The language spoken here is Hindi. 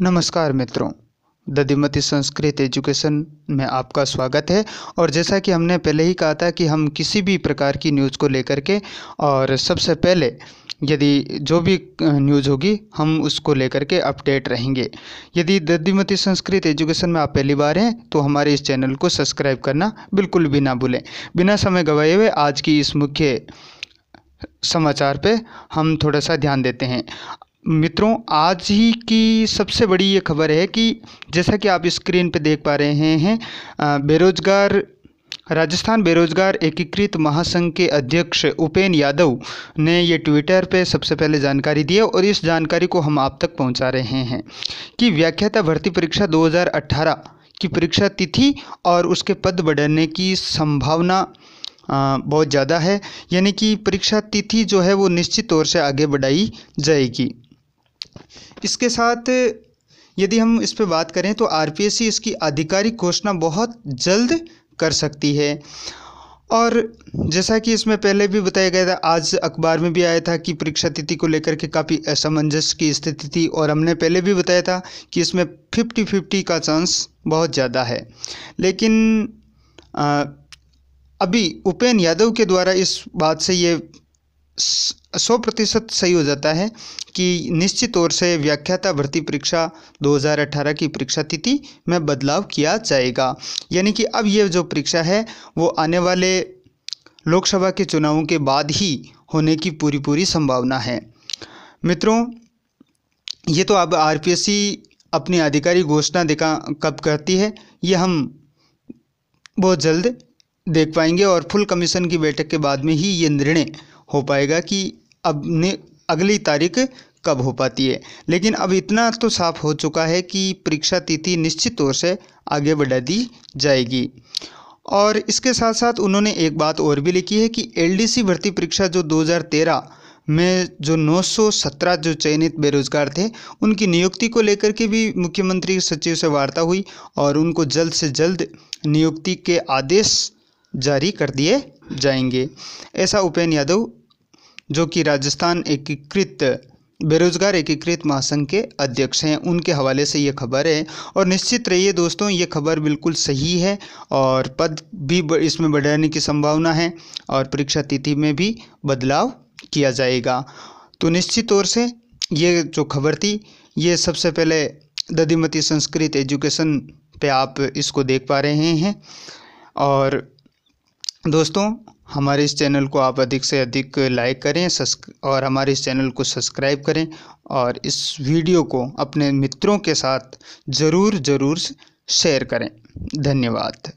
नमस्कार मित्रों दधिमती संस्कृत एजुकेशन में आपका स्वागत है और जैसा कि हमने पहले ही कहा था कि हम किसी भी प्रकार की न्यूज़ को लेकर के और सबसे पहले यदि जो भी न्यूज़ होगी हम उसको लेकर के अपडेट रहेंगे यदि दधिमती संस्कृत एजुकेशन में आप पहली बार हैं तो हमारे इस चैनल को सब्सक्राइब करना बिल्कुल भी ना भूलें बिना समय गंवाए हुए आज की इस मुख्य समाचार पे हम थोड़ा सा ध्यान देते हैं मित्रों आज ही की सबसे बड़ी ये खबर है कि जैसा कि आप स्क्रीन पे देख पा रहे हैं बेरोजगार राजस्थान बेरोजगार एकीकृत महासंघ के अध्यक्ष उपेन यादव ने ये ट्विटर पे सबसे पहले जानकारी दी है और इस जानकारी को हम आप तक पहुंचा रहे हैं कि व्याख्याता भर्ती परीक्षा 2018 की परीक्षा तिथि और उसके पद बढ़ने की संभावना बहुत ज़्यादा है यानी कि परीक्षा तिथि जो है वो निश्चित तौर से आगे बढ़ाई जाएगी इसके साथ यदि हम इस पर बात करें तो आर इसकी आधिकारिक घोषणा बहुत जल्द कर सकती है और जैसा कि इसमें पहले भी बताया गया था आज अखबार में भी आया था कि परीक्षा तिथि को लेकर के काफ़ी असमंजस की स्थिति थी और हमने पहले भी बताया था कि इसमें फिफ्टी फिफ्टी का चांस बहुत ज़्यादा है लेकिन आ, अभी उपेन यादव के द्वारा इस बात से ये सौ प्रतिशत सही हो जाता है कि निश्चित तौर से व्याख्याता भर्ती परीक्षा 2018 की परीक्षा तिथि में बदलाव किया जाएगा यानी कि अब ये जो परीक्षा है वो आने वाले लोकसभा के चुनावों के बाद ही होने की पूरी पूरी संभावना है मित्रों ये तो अब आरपीएससी अपनी आधिकारिक घोषणा देखा कब करती है ये हम बहुत जल्द देख पाएंगे और फुल कमीशन की बैठक के बाद में ही ये निर्णय हो पाएगा कि अब ने अगली तारीख कब हो पाती है लेकिन अब इतना तो साफ हो चुका है कि परीक्षा तिथि निश्चित तौर से आगे बढ़ा दी जाएगी और इसके साथ साथ उन्होंने एक बात और भी लिखी है कि एलडीसी भर्ती परीक्षा जो 2013 में जो 917 जो चयनित बेरोजगार थे उनकी नियुक्ति को लेकर के भी मुख्यमंत्री सचिव से वार्ता हुई और उनको जल्द से जल्द नियुक्ति के आदेश जारी कर दिए जाएंगे ऐसा उपेन यादव जो कि राजस्थान एकीकृत बेरोजगार एकीकृत महासंघ के अध्यक्ष हैं उनके हवाले से ये खबर है और निश्चित रहिए दोस्तों ये खबर बिल्कुल सही है और पद भी इसमें बढ़ाने की संभावना है और परीक्षा तिथि में भी बदलाव किया जाएगा तो निश्चित तौर से ये जो खबर थी ये सबसे पहले ददीमती संस्कृत एजुकेशन पे आप इसको देख पा रहे हैं और दोस्तों हमारे इस चैनल को आप अधिक से अधिक लाइक करें और हमारे इस चैनल को सब्सक्राइब करें और इस वीडियो को अपने मित्रों के साथ ज़रूर ज़रूर शेयर करें धन्यवाद